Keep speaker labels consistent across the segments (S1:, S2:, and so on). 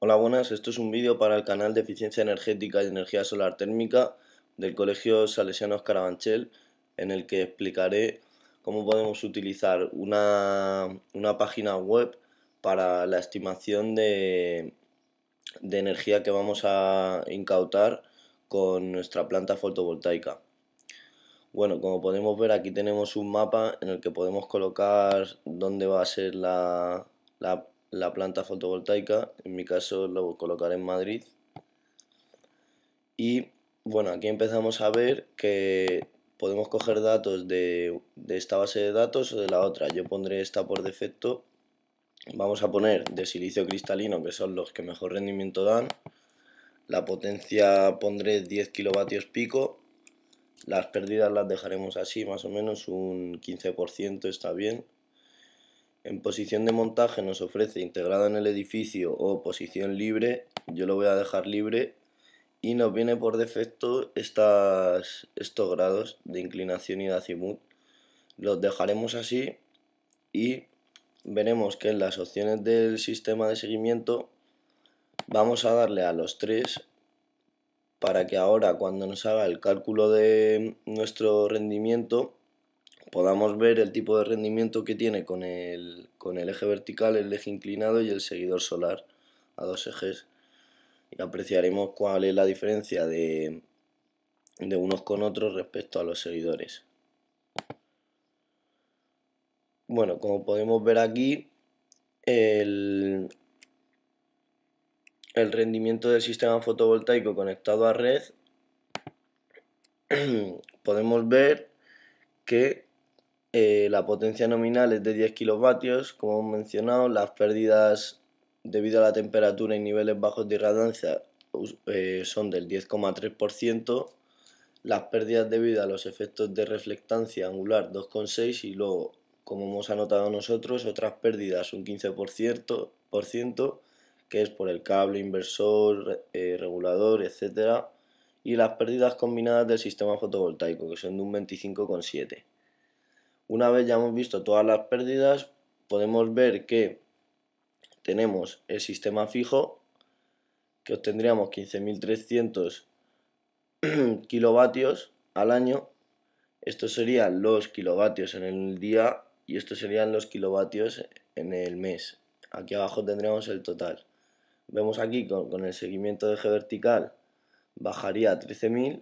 S1: Hola, buenas. Esto es un vídeo para el canal de eficiencia energética y energía solar térmica del Colegio Salesiano Carabanchel, en el que explicaré cómo podemos utilizar una, página web para la estimación de, de energía que vamos a incautar con nuestra planta fotovoltaica. Bueno, como podemos ver aquí tenemos un mapa en el que podemos colocar dónde va a ser la, la la planta fotovoltaica, en mi caso lo colocaré en Madrid. Y bueno, aquí empezamos a ver que podemos coger datos de, esta base de datos o de la otra. Yo pondré esta por defecto. Vamos a poner de silicio cristalino, que son los que mejor rendimiento dan. La potencia pondré 10 kilovatios pico. Las pérdidas las dejaremos así, más o menos un 15% está bien. En posición de montaje nos ofrece integrado en el edificio o posición libre, yo lo voy a dejar libre y nos viene por defecto estas, estos grados de inclinación y de azimut. Los dejaremos así y veremos que en las opciones del sistema de seguimiento vamos a darle a los tres para que ahora cuando nos haga el cálculo de nuestro rendimiento podamos ver el tipo de rendimiento que tiene con el, eje vertical, el eje inclinado y el seguidor solar a dos ejes y apreciaremos cuál es la diferencia de, unos con otros respecto a los seguidores. Bueno, como podemos ver aquí, el, el rendimiento del sistema fotovoltaico conectado a red podemos ver que eh, la potencia nominal es de 10 kilovatios, como hemos mencionado. Las pérdidas debido a la temperatura y niveles bajos de irradiancia eh, son del 10,3%. Las pérdidas debido a los efectos de reflectancia angular 2,6% y luego, como hemos anotado nosotros, otras pérdidas un 15%, que es por el cable inversor, eh, regulador, etc. Y las pérdidas combinadas del sistema fotovoltaico, que son de un 25,7%. Una vez ya hemos visto todas las pérdidas, podemos ver que tenemos el sistema fijo, que obtendríamos 15.300 kilovatios al año. Estos serían los kilovatios en el día y estos serían los kilovatios en el mes. Aquí abajo tendríamos el total. Vemos aquí con, con el seguimiento de eje vertical bajaría a 13.000,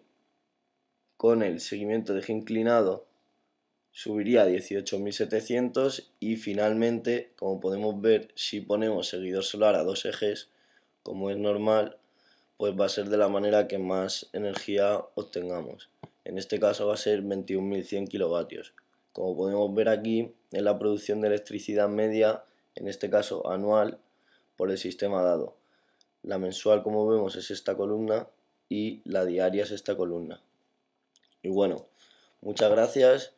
S1: con el seguimiento de eje inclinado subiría a 18.700 y finalmente, como podemos ver, si ponemos seguidor solar a dos ejes, como es normal, pues va a ser de la manera que más energía obtengamos. En este caso va a ser 21.100 kilovatios. Como podemos ver aquí, es la producción de electricidad media, en este caso anual, por el sistema dado. La mensual, como vemos, es esta columna y la diaria es esta columna. Y bueno, muchas gracias